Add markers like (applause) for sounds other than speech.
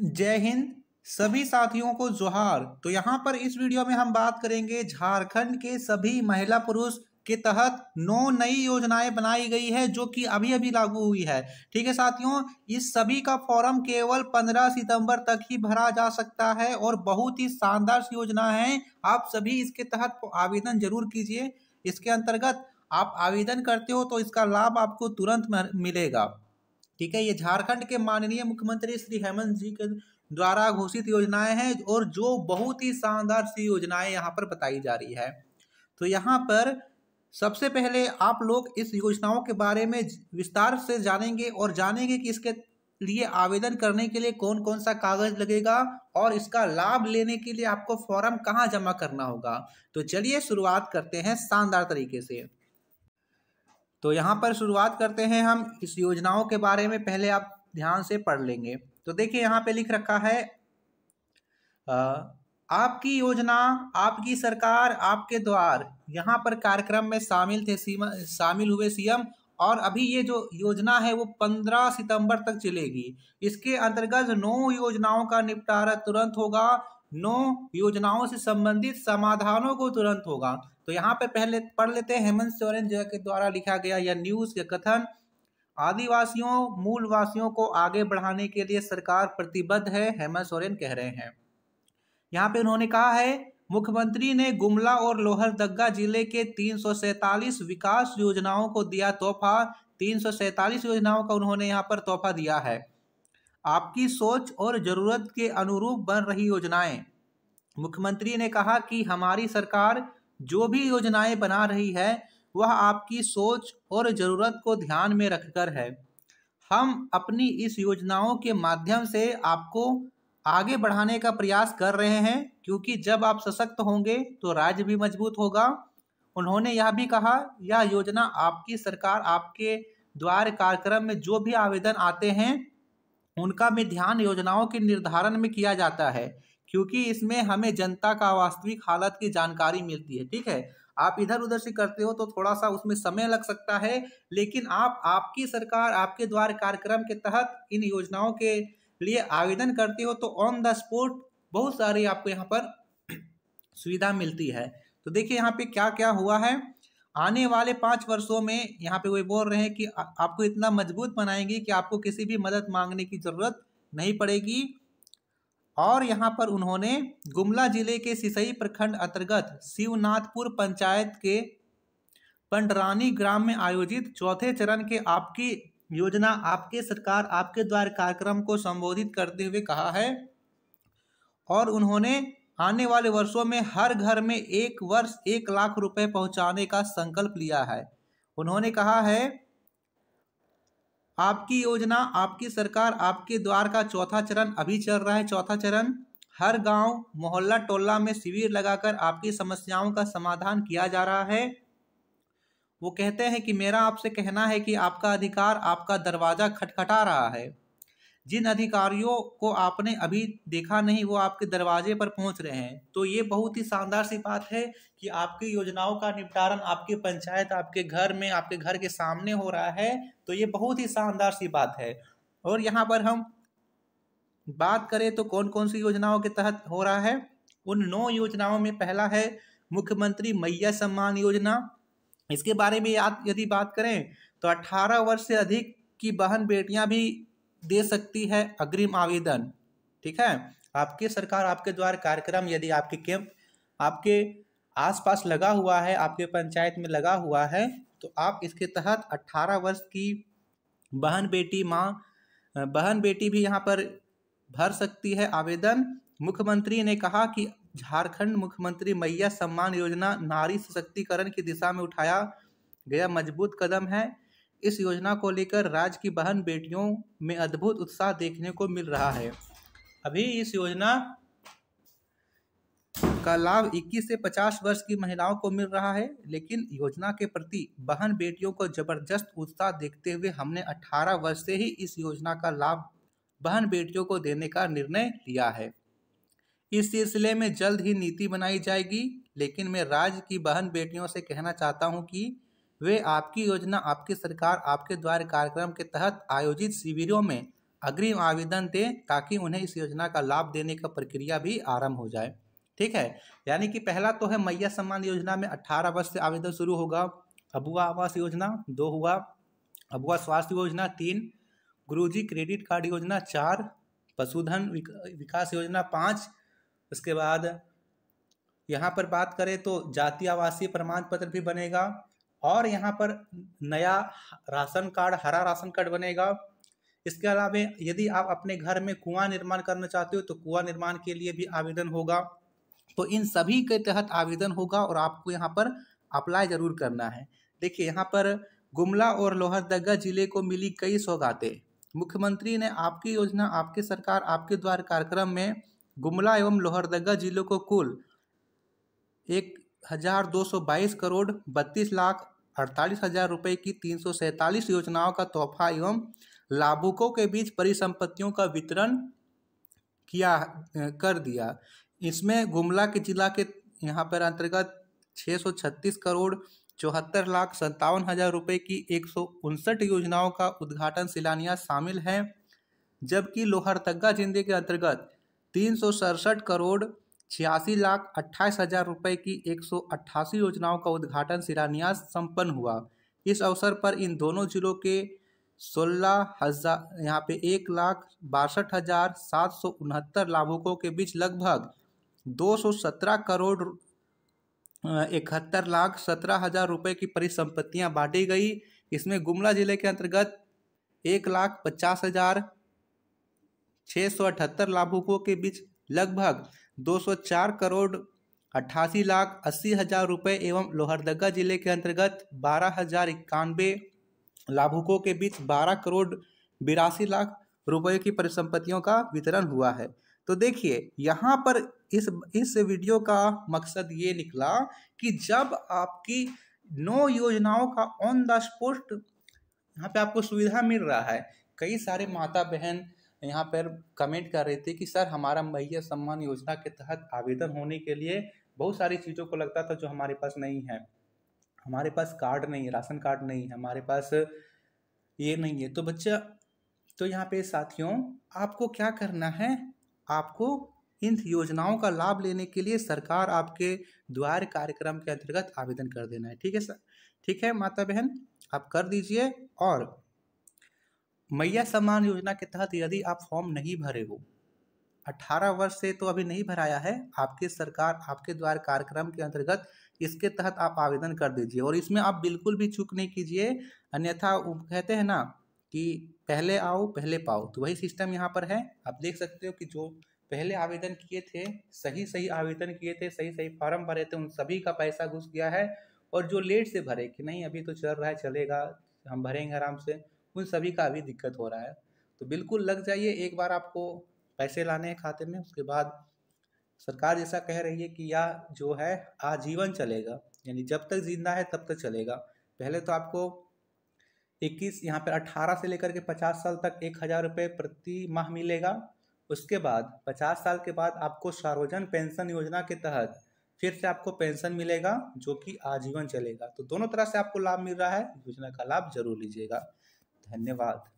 जय हिंद सभी साथियों को जोहार तो यहाँ पर इस वीडियो में हम बात करेंगे झारखंड के सभी महिला पुरुष के तहत नौ नई योजनाएं बनाई गई है जो कि अभी अभी लागू हुई है ठीक है साथियों इस सभी का फॉर्म केवल 15 सितंबर तक ही भरा जा सकता है और बहुत ही शानदार योजना है आप सभी इसके तहत आवेदन जरूर कीजिए इसके अंतर्गत आप आवेदन करते हो तो इसका लाभ आपको तुरंत मिलेगा ठीक है ये झारखंड के माननीय मुख्यमंत्री श्री हेमंत जी के द्वारा घोषित योजनाएं हैं और जो बहुत ही शानदार सी योजनाएं यहाँ पर बताई जा रही है तो यहाँ पर सबसे पहले आप लोग इस योजनाओं के बारे में विस्तार से जानेंगे और जानेंगे कि इसके लिए आवेदन करने के लिए कौन कौन सा कागज लगेगा और इसका लाभ लेने के लिए आपको फॉर्म कहाँ जमा करना होगा तो चलिए शुरुआत करते हैं शानदार तरीके से तो यहाँ पर शुरुआत करते हैं हम इस योजनाओं के बारे में पहले आप ध्यान से पढ़ लेंगे तो देखिए यहाँ पे लिख रखा है आपकी योजना आपकी सरकार आपके द्वार यहाँ पर कार्यक्रम में शामिल थे शामिल हुए सीएम और अभी ये जो योजना है वो पंद्रह सितंबर तक चलेगी इसके अंतर्गत नौ योजनाओं का निपटारा तुरंत होगा नौ योजनाओं से संबंधित समाधानों को तुरंत होगा तो यहाँ पे पहले पढ़ लेते हैं हेमंत सोरेन जो के द्वारा लिखा गया यह न्यूज या कथन आदिवासियों मूलवासियों को आगे बढ़ाने के लिए सरकार प्रतिबद्ध है हेमंत सोरेन कह रहे हैं यहाँ पे उन्होंने कहा है मुख्यमंत्री ने गुमला और लोहरदगा जिले के तीन विकास योजनाओं को दिया तोहफा तीन योजनाओं का उन्होंने यहाँ पर तोहफा दिया है आपकी सोच और ज़रूरत के अनुरूप बन रही योजनाएं मुख्यमंत्री ने कहा कि हमारी सरकार जो भी योजनाएं बना रही है वह आपकी सोच और ज़रूरत को ध्यान में रखकर है हम अपनी इस योजनाओं के माध्यम से आपको आगे बढ़ाने का प्रयास कर रहे हैं क्योंकि जब आप सशक्त होंगे तो राज्य भी मजबूत होगा उन्होंने यह भी कहा यह योजना आपकी सरकार आपके द्वार कार्यक्रम में जो भी आवेदन आते हैं उनका भी ध्यान योजनाओं के निर्धारण में किया जाता है क्योंकि इसमें हमें जनता का वास्तविक हालत की जानकारी मिलती है ठीक है आप इधर उधर से करते हो तो थोड़ा सा उसमें समय लग सकता है लेकिन आप आपकी सरकार आपके द्वार कार्यक्रम के तहत इन योजनाओं के लिए आवेदन करते हो तो ऑन द स्पॉट बहुत सारी आपको यहाँ पर (clears throat) सुविधा मिलती है तो देखिए यहाँ पे क्या क्या हुआ है आने वाले पाँच वर्षों में यहाँ पे वो बोल रहे हैं कि आपको इतना मजबूत बनाएंगे कि आपको किसी भी मदद मांगने की ज़रूरत नहीं पड़ेगी और यहाँ पर उन्होंने गुमला जिले के सिसई प्रखंड अंतर्गत शिवनाथपुर पंचायत के पंडरानी ग्राम में आयोजित चौथे चरण के आपकी योजना आपके सरकार आपके द्वार कार्यक्रम को संबोधित करते हुए कहा है और उन्होंने आने वाले वर्षों में हर घर में एक वर्ष एक लाख रुपए पहुंचाने का संकल्प लिया है उन्होंने कहा है आपकी योजना आपकी सरकार आपके द्वार का चौथा चरण अभी चल रहा है चौथा चरण हर गांव मोहल्ला टोला में शिविर लगाकर आपकी समस्याओं का समाधान किया जा रहा है वो कहते हैं कि मेरा आपसे कहना है कि आपका अधिकार आपका दरवाज़ा खटखटा रहा है जिन अधिकारियों को आपने अभी देखा नहीं वो आपके दरवाजे पर पहुंच रहे हैं तो ये बहुत ही शानदार सी बात है कि आपकी योजनाओं का निपटारण आपकी पंचायत आपके घर में आपके घर के सामने हो रहा है तो ये बहुत ही शानदार सी बात है और यहाँ पर हम बात करें तो कौन कौन सी योजनाओं के तहत हो रहा है उन नौ योजनाओं में पहला है मुख्यमंत्री मैया सम्मान योजना इसके बारे में याद यदि बात करें तो 18 वर्ष से अधिक की बहन बेटियां भी दे सकती है अग्रिम आवेदन ठीक है आपकी सरकार आपके द्वार कार्यक्रम यदि आपके कैंप आपके आसपास लगा हुआ है आपके पंचायत में लगा हुआ है तो आप इसके तहत 18 वर्ष की बहन बेटी माँ बहन बेटी भी यहाँ पर भर सकती है आवेदन मुख्यमंत्री ने कहा कि झारखंड मुख्यमंत्री मैया सम्मान योजना नारी सशक्तिकरण की दिशा में उठाया गया मजबूत कदम है इस योजना को लेकर राज्य की बहन बेटियों में अद्भुत उत्साह देखने को मिल रहा है अभी इस योजना का लाभ 21 से 50 वर्ष की महिलाओं को मिल रहा है लेकिन योजना के प्रति बहन बेटियों को जबरदस्त उत्साह देखते हुए हमने 18 वर्ष से ही इस योजना का लाभ बहन बेटियों को देने का निर्णय लिया है इस सिलसिले में जल्द ही नीति बनाई जाएगी लेकिन मैं राज्य की बहन बेटियों से कहना चाहता हूँ कि वे आपकी योजना आपकी सरकार आपके द्वारा कार्यक्रम के तहत आयोजित शिविरों में अग्रिम आवेदन दें ताकि उन्हें इस योजना का लाभ देने का प्रक्रिया भी आरंभ हो जाए ठीक है यानी कि पहला तो है मैया सम्मान योजना में अट्ठारह वर्ष से आवेदन शुरू होगा अबुआ आवास योजना दो हुआ अबुआ स्वास्थ्य योजना तीन गुरुजी क्रेडिट कार्ड योजना चार पशुधन विकास योजना पाँच उसके बाद यहाँ पर बात करें तो जाति आवासीय प्रमाण पत्र भी बनेगा और यहाँ पर नया राशन कार्ड हरा राशन कार्ड बनेगा इसके अलावा यदि आप अपने घर में कुआं निर्माण करना चाहते हो तो कुआं निर्माण के लिए भी आवेदन होगा तो इन सभी के तहत आवेदन होगा और आपको यहाँ पर अप्लाई जरूर करना है देखिए यहाँ पर गुमला और लोहरदगा जिले को मिली कई सौगातें मुख्यमंत्री ने आपकी योजना आपकी सरकार आपके द्वार कार्यक्रम में गुमला एवं लोहरदगा जिलों को कुल एक हजार दो सौ बाईस करोड़ बत्तीस लाख अड़तालीस हजार रुपये की तीन सौ सैंतालीस योजनाओं का तोहफा एवं लाभुकों के बीच परिसंपत्तियों का वितरण किया कर दिया इसमें गुमला के जिला के यहाँ पर अंतर्गत 636 करोड़ चौहत्तर लाख सत्तावन हजार रुपये की एक योजनाओं का उद्घाटन शिलान्यास शामिल है जबकि लोहरतग्गा जिंदे के अंतर्गत तीन करोड़ छियासी लाख अट्ठाईस हजार रुपये की एक योजनाओं का उद्घाटन शिलान्यास संपन्न हुआ इस अवसर पर इन दोनों जिलों के सोलह हजार यहाँ पे एक लाख बासठ हजार सात सौ उनहत्तर लाभुकों के बीच लगभग दो सौ सत्रह करोड़ इकहत्तर लाख सत्रह हजार रुपये की परिसंपत्तियाँ बांटी गई इसमें गुमला जिले के अंतर्गत एक लाख पचास हजार छः सौ अठहत्तर लाभुकों के बीच लगभग 204 करोड़ अट्ठासी लाख अस्सी हजार रुपये एवं लोहरदगा जिले के अंतर्गत बारह हजार इक्यानवे लाभुकों के बीच बारह करोड़ बिरासी लाख रुपए की परिसंपत्तियों का वितरण हुआ है तो देखिए यहाँ पर इस इस वीडियो का मकसद ये निकला कि जब आपकी नौ योजनाओं का ऑन द स्पॉट यहाँ पे आपको सुविधा मिल रहा है कई सारे माता बहन यहाँ पर कमेंट कर रहे थे कि सर हमारा मैया सम्मान योजना के तहत आवेदन होने के लिए बहुत सारी चीज़ों को लगता था जो हमारे पास नहीं है हमारे पास कार्ड नहीं है राशन कार्ड नहीं है हमारे पास ये नहीं है तो बच्चा तो यहाँ पे साथियों आपको क्या करना है आपको इन योजनाओं का लाभ लेने के लिए सरकार आपके द्वार कार्यक्रम के अंतर्गत आवेदन कर देना है ठीक है सर ठीक है माता बहन आप कर दीजिए और मैया सम्मान योजना के तहत यदि आप फॉर्म नहीं भरे हो 18 वर्ष से तो अभी नहीं भराया है आपकी सरकार आपके द्वार कार्यक्रम के अंतर्गत इसके तहत आप आवेदन कर दीजिए और इसमें आप बिल्कुल भी चूक नहीं कीजिए अन्यथा कहते हैं ना कि पहले आओ पहले पाओ तो वही सिस्टम यहाँ पर है आप देख सकते हो कि जो पहले आवेदन किए थे सही सही आवेदन किए थे सही सही फॉर्म भरे थे उन सभी का पैसा घुस गया है और जो लेट से भरे कि नहीं अभी तो चल रहा है चलेगा हम भरेंगे आराम से उन सभी का अभी दिक्कत हो रहा है तो बिल्कुल लग जाइए एक बार आपको पैसे लाने हैं खाते में उसके बाद सरकार जैसा कह रही है कि यह जो है आजीवन चलेगा यानी जब तक जिंदा है तब तक चलेगा पहले तो आपको 21 यहाँ पर 18 से लेकर के 50 साल तक एक हज़ार रुपये प्रति माह मिलेगा उसके बाद 50 साल के बाद आपको सार्वजनिक पेंशन योजना के तहत फिर से आपको पेंशन मिलेगा जो कि आजीवन चलेगा तो दोनों तरह से आपको लाभ मिल रहा है योजना का लाभ जरूर लीजिएगा धन्यवाद